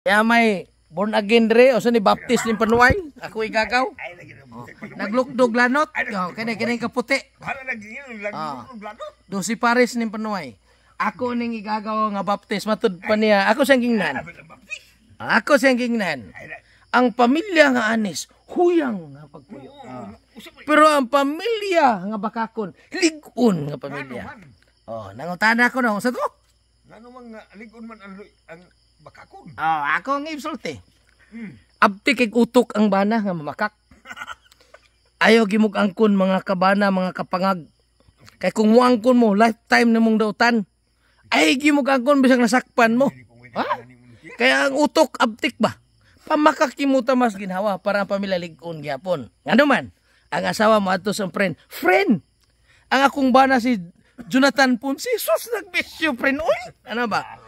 Kaya may born again dre o sa ni baptist ni panuay ako igagaw naglukdog lanot oh, kani kani kaputi oh. do si paris ni panuay ako ning igagaw nga baptist matud pa niya ako siyang gingnan ako siyang gingnan ang pamilya nga anis huyang nga pagpuyo pero ang pamilya nga bakakon ligun nga pamilya oh nangutana ko no sa to Ano mang ligon man ang Bakakon. Oh, ah, ako ang insulti. Hmm. Abti kay utok ang bana nga mamakak. Ayaw gimugangkon mga kabana, mga kapangag. Kay kung muangkon mo, lifetime na mong dautan. Ay gimugangkon bisag nasakpan mo. Ha? Kaya ang utok abtik ba? Pamakakimuta mas ginawa para ang pamilya ligon gyapon. Ngano man, ang asawa mo ato sa friend. Friend! Ang akong bana si Jonathan Ponce, sus nagbisyo friend. Uy, ano ba?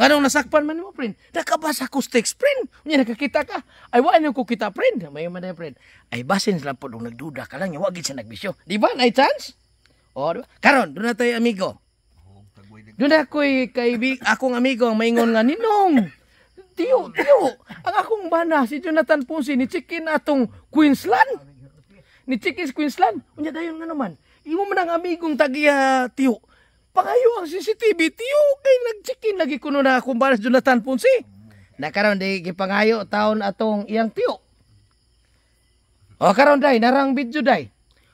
Nga nung nasakpan man mo, friend. Nakabasa ko stakes, friend. Unya nakakita ka. Ay, wala ko kita, friend. May man na, friend. Ay, basin sila po nung nagduda ka lang. Huwag sa nagbisyo. Di ba? Nay chance? O, di ba? Karon, doon na tayo, amigo. Doon ako'y kaibig, akong amigo ang maingon nga ninong. Tiyo, tiyo, ang akong bana, si Jonathan Ponce, ni Chicken atong Queensland. Ni Chicken Queensland. Unya dayon nga naman. Imo man ang amigong tagiya, tiyo. Pangayo ang CCTV, tiyo kay nagchikin lagi kuno na akong balas Jonathan Ponce. Nakaroon di gipangayo taon atong iyang tiyo. O karon dai narang video day.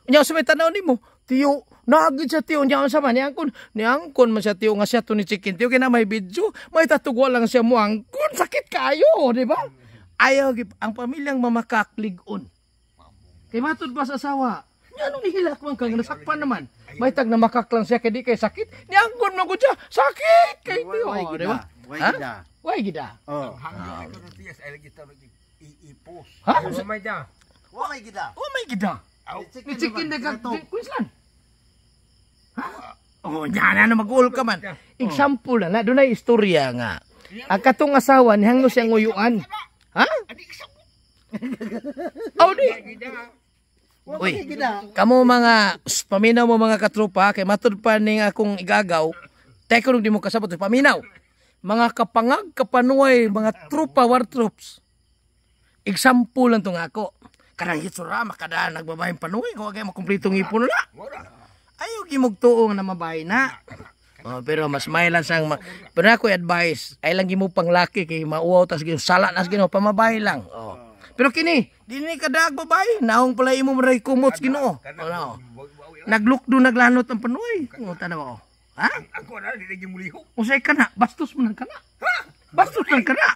Unya sa may tanaw nimo, tiyo Nagid sa tiyo niya sa man kun ni angkon man sa tiyo nga siya tuni chicken tiyo kina may video may tatugwa lang siya mo kun sakit kayo di ba ayaw ang pamilyang mamakakligon kay matud ba sa asawa Anong nihilak man kang nasakpan naman. May tag na makaklan siya kay di kay sakit. Nianggon man gud siya. Sakit kay di oh, di ba? Way gida. Way gida. Oh. Hanggang ko na tiyas ay kita iipos. Ha? Oh my da. Oh my gida. Oh my gida. Ni chicken de ka Queensland. Ha? Oh, nya na magul ka man. Example oh. na, na dunay istorya nga. Ya, ya. Ang katong asawa ni hangus yang nguyuan. Ha? Adik sa. Audi. Uy, kamo mga paminaw mo mga katropa kay matud pa ning akong igagaw. Teko nung di mo kasabot paminaw. Mga kapangag kapanuay mga trupa war troops. Example lang tong ako. Kanang hitsura makada nagbabayang panuoy ko kay makumpletong ipon na. Ayaw gimugtuong na mabay na. Oh, pero mas may lang sang ma pero ako advice ay lang gimo pang laki kay mauaw tas gino sala nas gino pamabay lang. Oh. Pero kini, dinhi kadaag babae, naong pala imo maray kumot Ginoo. Ano? Oh. Naglukdo naglanot ang panuoy. Mo tanaw. Oh. Ha? Ako na di gyud muliho. Usay kana, bastos man kana. Ha? Bastos man oh. kana.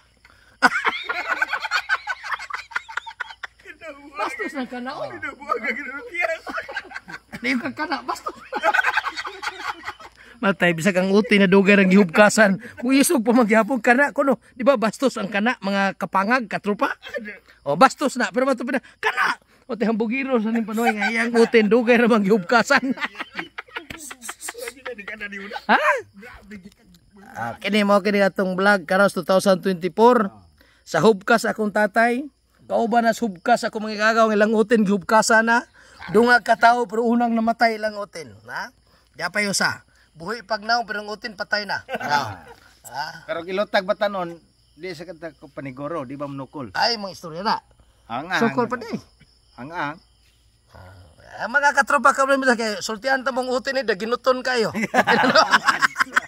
bastos man kana. Kinabuhi ka kana. Bastos matay bisag ang uti na dugay ang gihubkasan kuyisog pa magyapon kana kuno di ba bastos ang kana mga kapangag katrupa O bastos na pero mato na kana o tihang bugiro sa ning panoy nga iyang uti dugay ra mang gihubkasan ha ah, kini mo kini atong vlog karos 2024 sa hubkas akong tatay kauban na hubkas ako mga gagaw ng langutin gihubkasan na dunga ka tao pero unang namatay ilang utin, ha Dapay usa buhi pagnaw pero ng utin patay na. Ah. ah. Karong ah. ilutag batanon, di sa kanta ko panigoro, di ba manukol? Ay, mga istorya na. Ang ang. Sukol pa di. Ang ang. Ah, mga katropa ka rin kay ta mong utin ni eh, daginuton kayo. Ano?